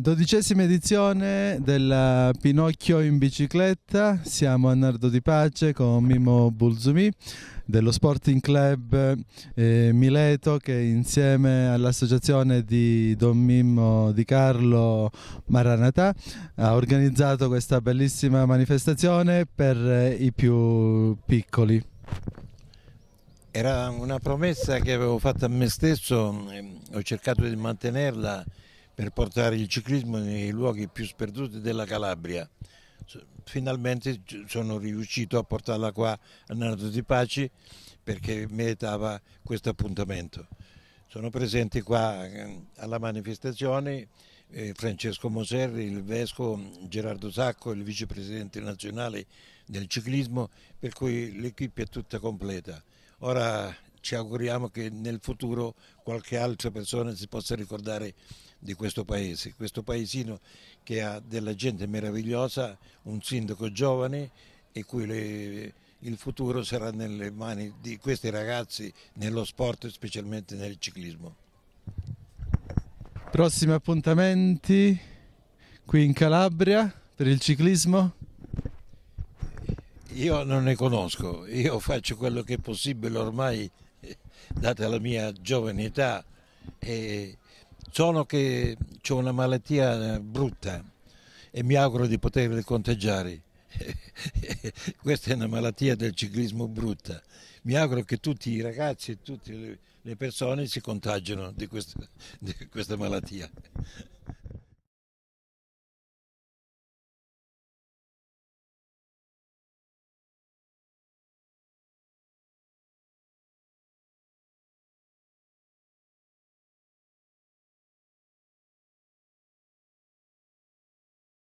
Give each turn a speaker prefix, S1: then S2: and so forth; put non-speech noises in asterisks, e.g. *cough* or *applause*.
S1: Dodicesima edizione della Pinocchio in bicicletta, siamo a Nardo di Pace con Mimo Bulzumi dello Sporting Club eh, Mileto che insieme all'associazione di Don Mimmo Di Carlo Maranatà ha organizzato questa bellissima manifestazione per eh, i più piccoli.
S2: Era una promessa che avevo fatto a me stesso, ehm, ho cercato di mantenerla per portare il ciclismo nei luoghi più sperduti della Calabria. Finalmente sono riuscito a portarla qua a Nardo di Paci perché meritava questo appuntamento. Sono presenti qua ehm, alla manifestazione eh, Francesco Moserri, il vescovo Gerardo Sacco, il vicepresidente nazionale del ciclismo, per cui l'equipe è tutta completa. Ora ci auguriamo che nel futuro qualche altra persona si possa ricordare di questo paese, questo paesino che ha della gente meravigliosa, un sindaco giovane e cui le, il futuro sarà nelle mani di questi ragazzi nello sport e specialmente nel ciclismo.
S1: Prossimi appuntamenti qui in Calabria per il ciclismo?
S2: Io non ne conosco, io faccio quello che è possibile ormai data la mia giovane età, e sono che ho una malattia eh, brutta e mi auguro di poterle conteggiare. *laughs* Questa è una malattia del ciclismo brutta. Mi auguro che tutti i ragazzi e tutte le persone si contagino di questa, di questa malattia.